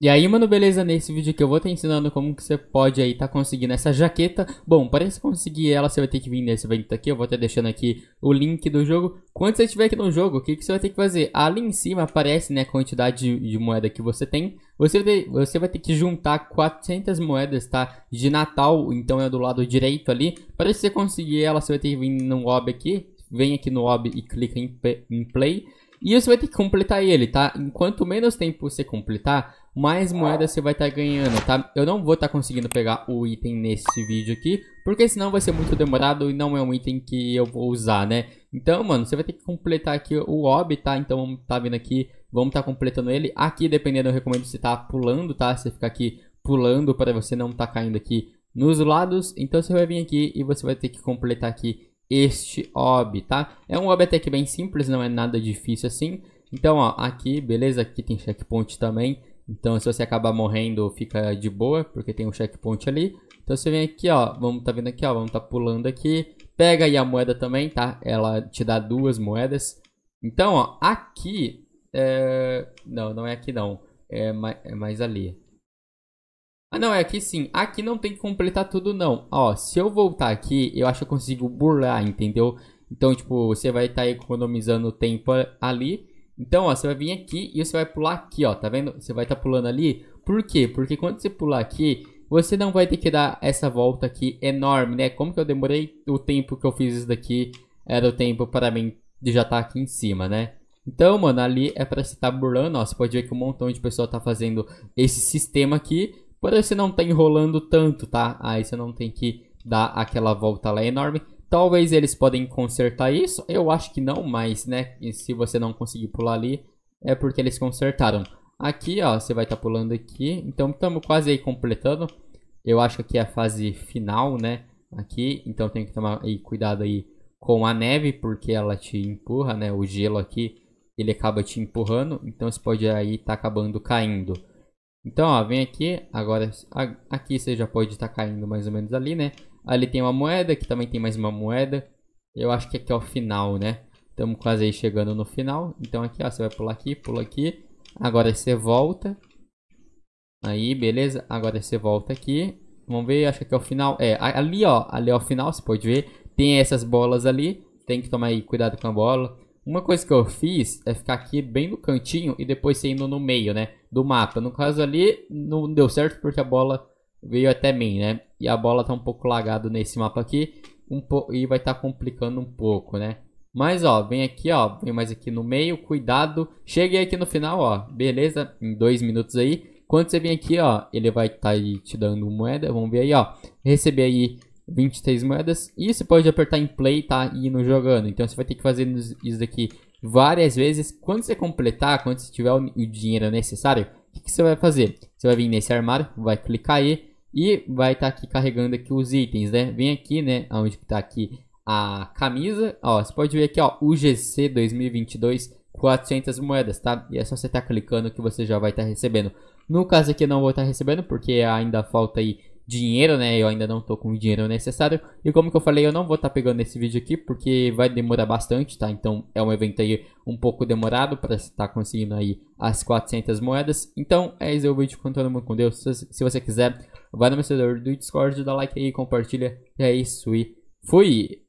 E aí, mano, beleza? Nesse vídeo aqui eu vou te ensinando como que você pode aí tá conseguindo essa jaqueta. Bom, para você conseguir ela, você vai ter que vir nesse evento aqui. Eu vou estar deixando aqui o link do jogo. Quando você estiver aqui no jogo, o que, que você vai ter que fazer? Ali em cima aparece, né, a quantidade de, de moeda que você tem. Você, vai ter, você vai ter que juntar 400 moedas, tá? De Natal, então é do lado direito ali. Para você conseguir ela, você vai ter que vir no OB aqui. Vem aqui no OB e clica em, em Play. E você vai ter que completar ele, tá? Enquanto menos tempo você completar, mais moedas você vai estar tá ganhando, tá? Eu não vou estar tá conseguindo pegar o item nesse vídeo aqui, porque senão vai ser muito demorado e não é um item que eu vou usar, né? Então, mano, você vai ter que completar aqui o hobby, tá? Então, tá vindo aqui, vamos estar tá completando ele. Aqui, dependendo, eu recomendo você estar tá pulando, tá? Você ficar aqui pulando para você não estar tá caindo aqui nos lados. Então, você vai vir aqui e você vai ter que completar aqui este OB, tá? É um OB até que bem simples, não é nada difícil assim. Então, ó, aqui, beleza? Aqui tem checkpoint também. Então, se você acabar morrendo, fica de boa, porque tem um checkpoint ali. Então, você vem aqui, ó, vamos tá vendo aqui, ó, vamos tá pulando aqui. Pega aí a moeda também, tá? Ela te dá duas moedas. Então, ó, aqui... É... Não, não é aqui não. É mais, é mais ali. Ah, não, é aqui sim. Aqui não tem que completar tudo, não. Ó, se eu voltar aqui, eu acho que eu consigo burlar, entendeu? Então, tipo, você vai estar tá economizando tempo ali. Então, ó, você vai vir aqui e você vai pular aqui, ó, tá vendo? Você vai estar tá pulando ali. Por quê? Porque quando você pular aqui, você não vai ter que dar essa volta aqui enorme, né? Como que eu demorei o tempo que eu fiz isso daqui? Era o tempo para mim de já estar tá aqui em cima, né? Então, mano, ali é pra você estar tá burlando, ó. Você pode ver que um montão de pessoa tá fazendo esse sistema aqui. Quando você não está enrolando tanto, tá? Aí você não tem que dar aquela volta lá enorme. Talvez eles podem consertar isso. Eu acho que não, mas, né? E se você não conseguir pular ali, é porque eles consertaram. Aqui, ó, você vai estar tá pulando aqui. Então, estamos quase aí completando. Eu acho que aqui é a fase final, né? Aqui, então tem que tomar aí, cuidado aí com a neve, porque ela te empurra, né? O gelo aqui, ele acaba te empurrando. Então, você pode aí estar tá acabando caindo. Então, ó, vem aqui, agora aqui você já pode estar tá caindo mais ou menos ali, né? Ali tem uma moeda, aqui também tem mais uma moeda. Eu acho que aqui é o final, né? Estamos quase aí chegando no final. Então aqui, ó, você vai pular aqui, pula aqui. Agora você volta. Aí, beleza? Agora você volta aqui. Vamos ver, acho que aqui é o final. É, ali, ó, ali é o final, você pode ver. Tem essas bolas ali, tem que tomar aí cuidado com a bola. Uma coisa que eu fiz é ficar aqui bem no cantinho e depois você indo no meio, né? do mapa. No caso ali, não deu certo porque a bola veio até mim, né? E a bola tá um pouco lagada nesse mapa aqui. Um E vai estar tá complicando um pouco, né? Mas, ó, vem aqui, ó. Vem mais aqui no meio, cuidado. Cheguei aqui no final, ó. Beleza, em dois minutos aí. Quando você vem aqui, ó, ele vai estar tá te dando moeda. Vamos ver aí, ó. Receber aí 23 moedas. E você pode apertar em play, tá? E indo jogando. Então você vai ter que fazer isso daqui várias vezes. Quando você completar, quando você tiver o dinheiro necessário, o que, que, você vai fazer? Você vai vir nesse armário, vai clicar aí e vai estar tá aqui carregando aqui os itens, né? Vem aqui, né? Onde está aqui a camisa. Ó, você pode ver aqui, ó, UGC 2022, 400 moedas, tá? E é só você estar tá clicando que você já vai estar tá recebendo. No caso aqui eu não vou estar tá recebendo porque ainda falta aí dinheiro, né? Eu ainda não tô com o dinheiro necessário. E como que eu falei, eu não vou estar tá pegando esse vídeo aqui porque vai demorar bastante, tá? Então é um evento aí um pouco demorado para estar tá conseguindo aí as 400 moedas. Então é isso eu é o vídeo com todo mundo com Deus. Se, se você quiser, vai no meu servidor do Discord, dá like aí, compartilha. E é isso e fui!